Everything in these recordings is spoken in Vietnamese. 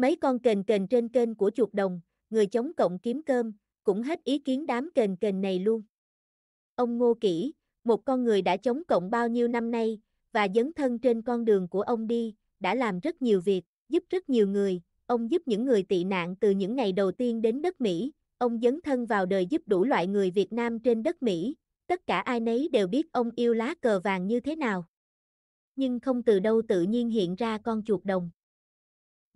Mấy con kền kền trên kênh của chuột đồng, người chống cộng kiếm cơm, cũng hết ý kiến đám kền kền này luôn. Ông Ngô Kỷ, một con người đã chống cộng bao nhiêu năm nay, và dấn thân trên con đường của ông đi, đã làm rất nhiều việc, giúp rất nhiều người, ông giúp những người tị nạn từ những ngày đầu tiên đến đất Mỹ, ông dấn thân vào đời giúp đủ loại người Việt Nam trên đất Mỹ, tất cả ai nấy đều biết ông yêu lá cờ vàng như thế nào. Nhưng không từ đâu tự nhiên hiện ra con chuột đồng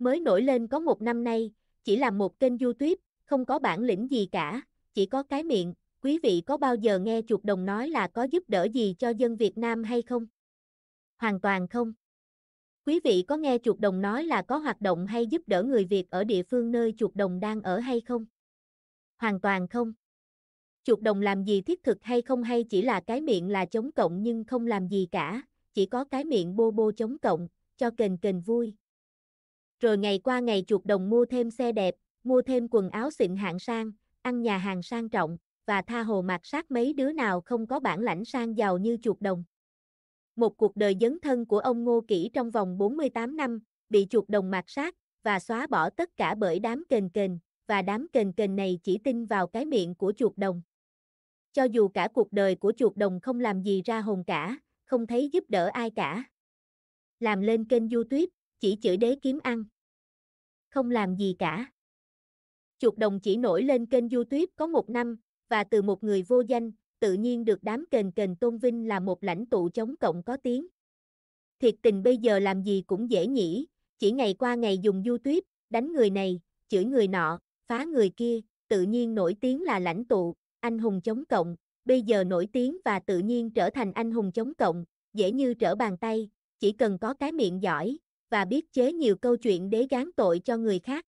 mới nổi lên có một năm nay, chỉ là một kênh YouTube, không có bản lĩnh gì cả, chỉ có cái miệng. Quý vị có bao giờ nghe chuột đồng nói là có giúp đỡ gì cho dân Việt Nam hay không? Hoàn toàn không. Quý vị có nghe chuột đồng nói là có hoạt động hay giúp đỡ người Việt ở địa phương nơi chuột đồng đang ở hay không? Hoàn toàn không. Chuột đồng làm gì thiết thực hay không hay chỉ là cái miệng là chống cộng nhưng không làm gì cả, chỉ có cái miệng bô bô chống cộng, cho kền kền vui, rồi ngày qua ngày chuột đồng mua thêm xe đẹp, mua thêm quần áo xịn hạng sang, ăn nhà hàng sang trọng, và tha hồ mạt sát mấy đứa nào không có bản lãnh sang giàu như chuột đồng. Một cuộc đời dấn thân của ông Ngô Kỷ trong vòng 48 năm, bị chuột đồng mạt sát, và xóa bỏ tất cả bởi đám kền kền, và đám kền kền này chỉ tin vào cái miệng của chuột đồng. Cho dù cả cuộc đời của chuột đồng không làm gì ra hồn cả, không thấy giúp đỡ ai cả. Làm lên kênh YouTube, chỉ chửi đế kiếm ăn không làm gì cả. Chuột đồng chỉ nổi lên kênh YouTube có một năm, và từ một người vô danh, tự nhiên được đám kền kền tôn vinh là một lãnh tụ chống cộng có tiếng. Thiệt tình bây giờ làm gì cũng dễ nhỉ, chỉ ngày qua ngày dùng YouTube, đánh người này, chửi người nọ, phá người kia, tự nhiên nổi tiếng là lãnh tụ, anh hùng chống cộng, bây giờ nổi tiếng và tự nhiên trở thành anh hùng chống cộng, dễ như trở bàn tay, chỉ cần có cái miệng giỏi, và biết chế nhiều câu chuyện để gán tội cho người khác.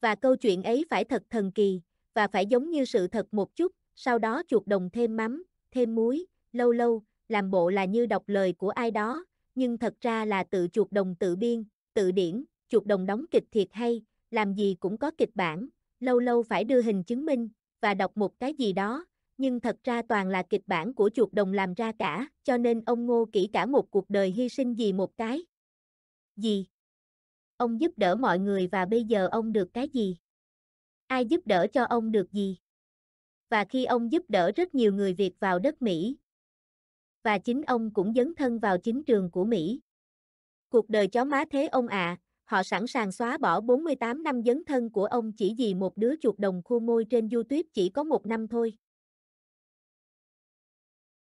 Và câu chuyện ấy phải thật thần kỳ, và phải giống như sự thật một chút, sau đó chuột đồng thêm mắm, thêm muối, lâu lâu, làm bộ là như đọc lời của ai đó, nhưng thật ra là tự chuột đồng tự biên, tự điển, chuột đồng đóng kịch thiệt hay, làm gì cũng có kịch bản, lâu lâu phải đưa hình chứng minh, và đọc một cái gì đó, nhưng thật ra toàn là kịch bản của chuột đồng làm ra cả, cho nên ông Ngô kỹ cả một cuộc đời hy sinh vì một cái gì? Ông giúp đỡ mọi người và bây giờ ông được cái gì? Ai giúp đỡ cho ông được gì? Và khi ông giúp đỡ rất nhiều người Việt vào đất Mỹ, và chính ông cũng dấn thân vào chính trường của Mỹ. Cuộc đời chó má thế ông ạ, à, họ sẵn sàng xóa bỏ 48 năm dấn thân của ông chỉ vì một đứa chuột đồng khua môi trên YouTube chỉ có một năm thôi.